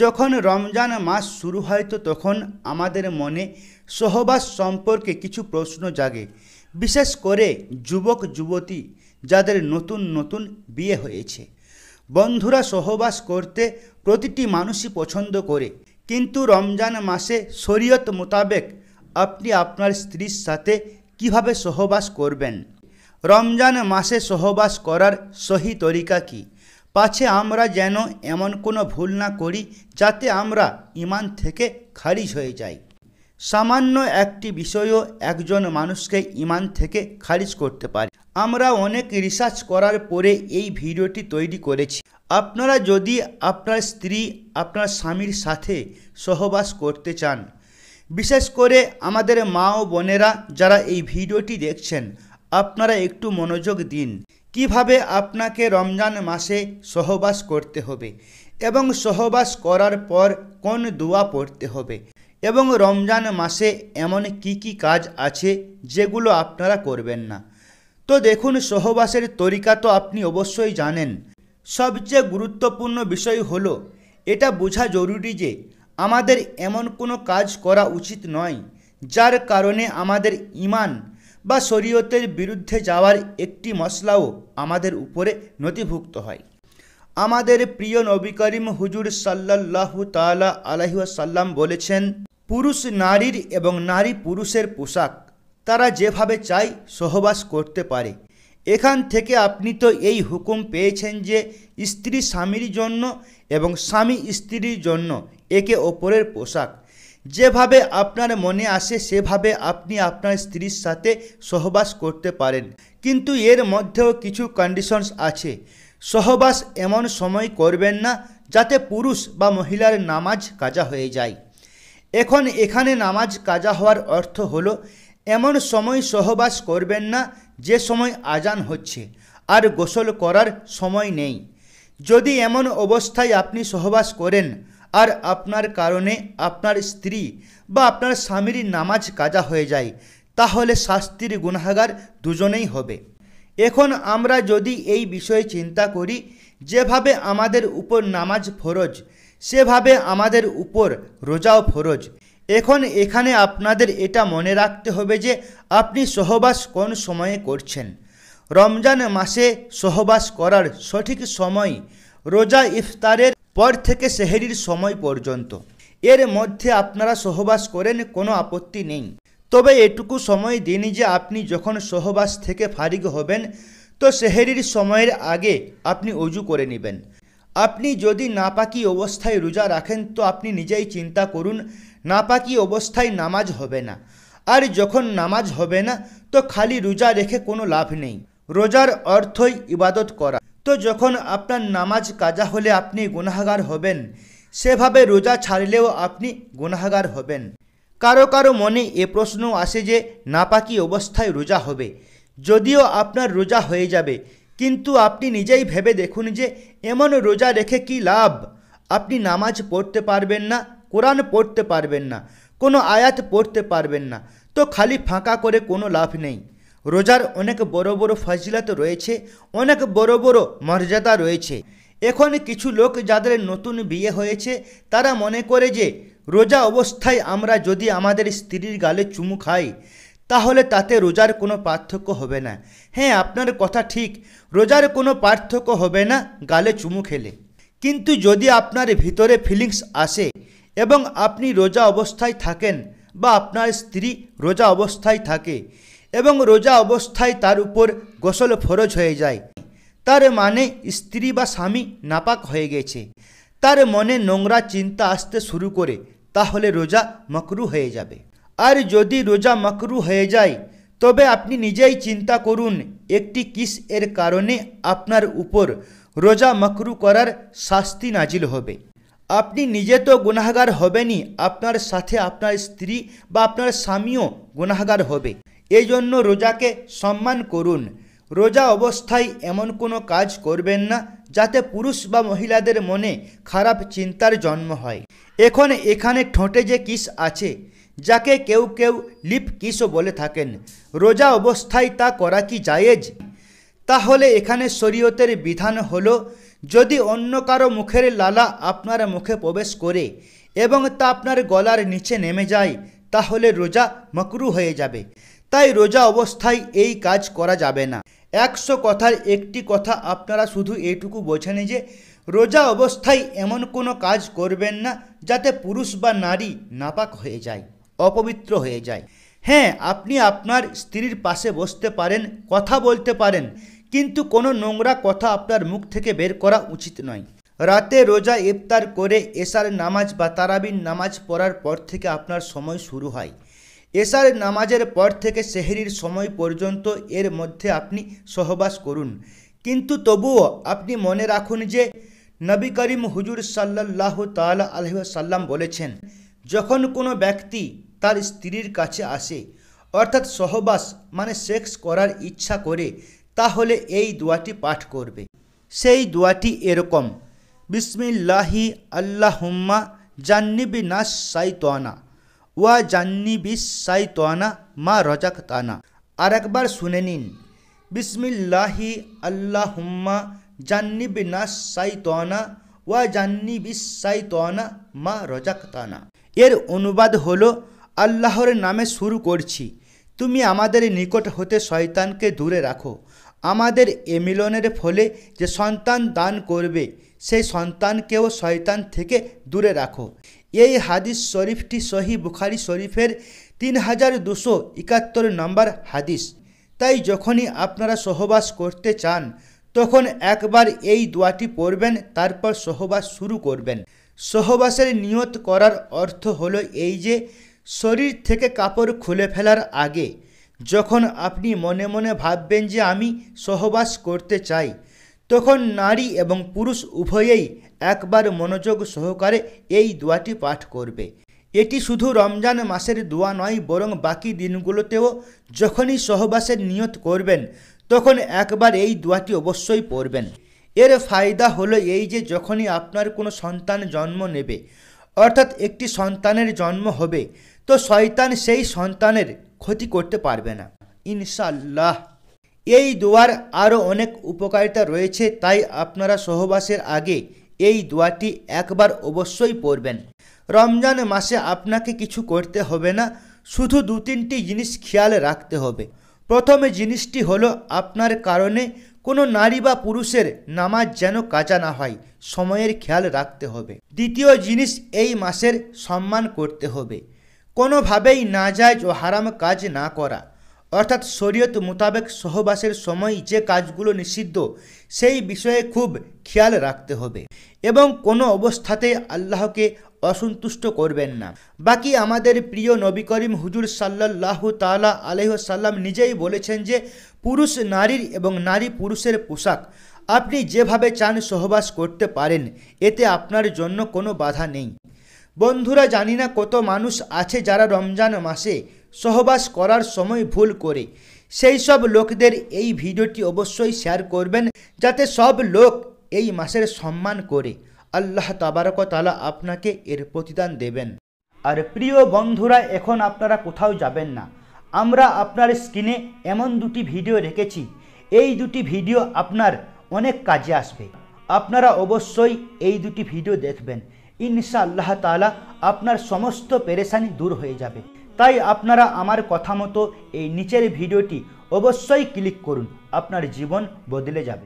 যখন রমজান মাস শুরু হয় তো তখন আমাদের মনে সহবাস সম্পর্কে কিছু প্রশ্ন জাগে বিশেষ করে যুবক যুবতী যাদের নতুন নতুন বিয়ে হয়েছে বন্ধুরা সহবাস করতে প্রতিটি মানুষই পছন্দ করে কিন্তু রমজান মাসে শরীয়ত মোতাবেক আপনি আপনার স্ত্রীর সাথে কিভাবে সহবাস করবেন রমজান মাসে সহবাস করার সহি তরিকা কী পাছে আমরা যেন এমন কোনো ভুল না করি যাতে আমরা ইমান থেকে খারিজ হয়ে যাই সামান্য একটি বিষয়ও একজন মানুষকে ইমান থেকে খারিজ করতে পারে আমরা অনেক রিসার্চ করার পরে এই ভিডিওটি তৈরি করেছি আপনারা যদি আপনার স্ত্রী আপনার স্বামীর সাথে সহবাস করতে চান বিশেষ করে আমাদের মা ও বোনেরা যারা এই ভিডিওটি দেখছেন আপনারা একটু মনোযোগ দিন কিভাবে আপনাকে রমজান মাসে সহবাস করতে হবে এবং সহবাস করার পর কোন দোয়া পড়তে হবে এবং রমজান মাসে এমন কি কি কাজ আছে যেগুলো আপনারা করবেন না তো দেখুন সহবাসের তরিকা তো আপনি অবশ্যই জানেন সবচেয়ে গুরুত্বপূর্ণ বিষয় হল এটা বোঝা জরুরি যে আমাদের এমন কোনো কাজ করা উচিত নয় যার কারণে আমাদের ইমান বা শরীয়তের বিরুদ্ধে যাওয়ার একটি মশলাও আমাদের উপরে নথিভুক্ত হয় আমাদের প্রিয় নবী করিম হুজুর সাল্লাহু তালা আলহিউসাল্লাম বলেছেন পুরুষ নারীর এবং নারী পুরুষের পোশাক তারা যেভাবে চায় সহবাস করতে পারে এখান থেকে আপনি তো এই হুকুম পেয়েছেন যে স্ত্রী স্বামীর জন্য এবং স্বামী স্ত্রীর জন্য একে অপরের পোশাক যেভাবে আপনার মনে আসে সেভাবে আপনি আপনার স্ত্রীর সাথে সহবাস করতে পারেন কিন্তু এর মধ্যেও কিছু কন্ডিশনস আছে সহবাস এমন সময় করবেন না যাতে পুরুষ বা মহিলার নামাজ কাজা হয়ে যায় এখন এখানে নামাজ কাজা হওয়ার অর্থ হলো এমন সময় সহবাস করবেন না যে সময় আজান হচ্ছে আর গোসল করার সময় নেই যদি এমন অবস্থায় আপনি সহবাস করেন আর আপনার কারণে আপনার স্ত্রী বা আপনার স্বামীর নামাজ কাজা হয়ে যায় তাহলে শাস্তির গুণাগার দুজনেই হবে এখন আমরা যদি এই বিষয়ে চিন্তা করি যেভাবে আমাদের উপর নামাজ ফরজ সেভাবে আমাদের উপর রোজাও ফরজ এখন এখানে আপনাদের এটা মনে রাখতে হবে যে আপনি সহবাস কোন সময়ে করছেন রমজান মাসে সহবাস করার সঠিক সময় রোজা ইফতারের পর থেকে সেহেরির সময় পর্যন্ত এর মধ্যে আপনারা সহবাস করেন কোনো আপত্তি নেই তবে এটুকু সময় দিন যে আপনি যখন সহবাস থেকে ফারিগ হবেন তো সেহেরির সময়ের আগে আপনি অজু করে নেবেন আপনি যদি নাপাকি অবস্থায় রোজা রাখেন তো আপনি নিজেই চিন্তা করুন নাপাকি অবস্থায় নামাজ হবে না আর যখন নামাজ হবে না তো খালি রোজা রেখে কোনো লাভ নেই রোজার অর্থই ইবাদত করা তো যখন আপনার নামাজ কাজা হলে আপনি গুনাহাগার হবেন সেভাবে রোজা ছাড়লেও আপনি গুনাহাগার হবেন কারো কারো মনে এ প্রশ্ন আসে যে নাপাকি অবস্থায় রোজা হবে যদিও আপনার রোজা হয়ে যাবে কিন্তু আপনি নিজেই ভেবে দেখুন যে এমন রোজা রেখে কি লাভ আপনি নামাজ পড়তে পারবেন না কোরআন পড়তে পারবেন না কোনো আয়াত পড়তে পারবেন না তো খালি ফাঁকা করে কোনো লাভ নেই রোজার অনেক বড় বড় ফজিলত রয়েছে অনেক বড় বড় মর্যাদা রয়েছে এখন কিছু লোক যাদের নতুন বিয়ে হয়েছে তারা মনে করে যে রোজা অবস্থায় আমরা যদি আমাদের স্ত্রীর গালে চুমু খাই তাহলে তাতে রোজার কোনো পার্থক্য হবে না হ্যাঁ আপনার কথা ঠিক রোজার কোনো পার্থক্য হবে না গালে চুমু খেলে কিন্তু যদি আপনার ভিতরে ফিলিংস আসে এবং আপনি রোজা অবস্থায় থাকেন বা আপনার স্ত্রী রোজা অবস্থায় থাকে এবং রোজা অবস্থায় তার উপর গোসল ফরজ হয়ে যায় তার মানে স্ত্রী বা স্বামী নাপাক হয়ে গেছে তার মনে নোংরা চিন্তা আসতে শুরু করে তাহলে রোজা মকরু হয়ে যাবে আর যদি রোজা মকরু হয়ে যায় তবে আপনি নিজেই চিন্তা করুন একটি কিস এর কারণে আপনার উপর রোজা মকরু করার শাস্তি নাজিল হবে আপনি নিজে তো গুনাহগার হবেনই আপনার সাথে আপনার স্ত্রী বা আপনার স্বামীও গুনাহগার হবে এই জন্য রোজাকে সম্মান করুন রোজা অবস্থায় এমন কোনো কাজ করবেন না যাতে পুরুষ বা মহিলাদের মনে খারাপ চিন্তার জন্ম হয় এখন এখানে ঠোঁটে যে কিস আছে যাকে কেউ কেউ লিপ কিসও বলে থাকেন রোজা অবস্থায় তা করা কি জায়েজ তাহলে এখানে শরীয়তের বিধান হলো যদি অন্য কারো মুখের লালা আপনার মুখে প্রবেশ করে এবং তা আপনার গলার নিচে নেমে যায় তাহলে রোজা মকরু হয়ে যাবে তাই রোজা অবস্থায় এই কাজ করা যাবে না একশো কথার একটি কথা আপনারা শুধু এইটুকু বোঝেন যে রোজা অবস্থায় এমন কোনো কাজ করবেন না যাতে পুরুষ বা নারী নাপাক হয়ে যায় অপবিত্র হয়ে যায় হ্যাঁ আপনি আপনার স্ত্রীর পাশে বসতে পারেন কথা বলতে পারেন কিন্তু কোনো নোংরা কথা আপনার মুখ থেকে বের করা উচিত নয় রাতে রোজা ইফতার করে এসার নামাজ বা তারাবিন নামাজ পড়ার পর থেকে আপনার সময় শুরু হয় এশার নামাজের পর থেকে সেহরির সময় পর্যন্ত এর মধ্যে আপনি সহবাস করুন কিন্তু তবুও আপনি মনে রাখুন যে নবী করিম হুজুর সাল্লাহ তাল আলহ্লাম বলেছেন যখন কোনো ব্যক্তি তার স্ত্রীর কাছে আসে অর্থাৎ সহবাস মানে সেক্স করার ইচ্ছা করে তাহলে এই দোয়াটি পাঠ করবে সেই দোয়াটি এরকম বিসমিল্লাহি আল্লাহ হুম্মা জান্নিবি নাস সাইতানা ওয়া জান্নি বিশ সাইতানা মা রজাক তানা আর একবার শুনে নিন বিসমিল্লাহি আল্লাহ হুম্মা জান্নি সাই সাইতানা ওয়া জান্নি বিশ সাইতানা মা রজাক তানা এর অনুবাদ হলো আল্লাহর নামে শুরু করছি তুমি আমাদের নিকট হতে শয়তানকে দূরে রাখো আমাদের এ মিলনের ফলে যে সন্তান দান করবে সেই সন্তানকেও শয়তান থেকে দূরে রাখো এই হাদিস শরীফটি সহি বুখারি শরীফের তিন হাজার দুশো একাত্তর নম্বর হাদিস তাই যখনই আপনারা সহবাস করতে চান তখন একবার এই দোয়াটি পড়বেন তারপর সহবাস শুরু করবেন সহবাসের নিয়ত করার অর্থ হল এই যে শরীর থেকে কাপড় খুলে ফেলার আগে যখন আপনি মনে মনে ভাববেন যে আমি সহবাস করতে চাই তখন নারী এবং পুরুষ উভয়েই একবার মনোযোগ সহকারে এই দোয়াটি পাঠ করবে এটি শুধু রমজান মাসের দোয়া নয় বরং বাকি দিনগুলোতেও যখনই সহবাসের নিয়ত করবেন তখন একবার এই দোয়াটি অবশ্যই পড়বেন এর ফায়দা হলো এই যে যখনই আপনার কোনো সন্তান জন্ম নেবে অর্থাৎ একটি সন্তানের জন্ম হবে তো শয়তান সেই সন্তানের ক্ষতি করতে পারবে না ইনশাল্লাহ এই দোয়ার আরও অনেক উপকারিতা রয়েছে তাই আপনারা সহবাসের আগে এই দোয়াটি একবার অবশ্যই পড়বেন রমজান মাসে আপনাকে কিছু করতে হবে না শুধু দু তিনটি জিনিস খেয়াল রাখতে হবে প্রথমে জিনিসটি হলো আপনার কারণে কোনো নারী বা পুরুষের নামাজ যেন কাঁচা না হয় সময়ের খেয়াল রাখতে হবে দ্বিতীয় জিনিস এই মাসের সম্মান করতে হবে কোনোভাবেই নাজায়জ ও হারাম কাজ না করা অর্থাৎ শরীয়ত মোতাবেক সহবাসের সময় যে কাজগুলো নিষিদ্ধ সেই বিষয়ে খুব খেয়াল রাখতে হবে এবং কোনো অবস্থাতে আল্লাহকে অসন্তুষ্ট করবেন না বাকি আমাদের প্রিয় নবী করিম হুজুর সাল্লাহু তালা আলহ্লাম নিজেই বলেছেন যে পুরুষ নারীর এবং নারী পুরুষের পোশাক আপনি যেভাবে চান সহবাস করতে পারেন এতে আপনার জন্য কোনো বাধা নেই বন্ধুরা জানি না কত মানুষ আছে যারা রমজান মাসে সহবাস করার সময় ভুল করে সেই সব লোকদের এই ভিডিওটি অবশ্যই শেয়ার করবেন যাতে সব লোক এই মাসের সম্মান করে আল্লাহ তাবারক তালা আপনাকে এর প্রতিদান দেবেন আর প্রিয় বন্ধুরা এখন আপনারা কোথাও যাবেন না আমরা আপনার স্ক্রিনে এমন দুটি ভিডিও রেখেছি এই দুটি ভিডিও আপনার অনেক কাজে আসবে আপনারা অবশ্যই এই দুটি ভিডিও দেখবেন ইনশা আল্লাহ তালা আপনার সমস্ত পেরেশানি দূর হয়ে যাবে তাই আপনারা আমার কথা মতো এই নিচের ভিডিওটি অবশ্যই ক্লিক করুন আপনার জীবন বদলে যাবে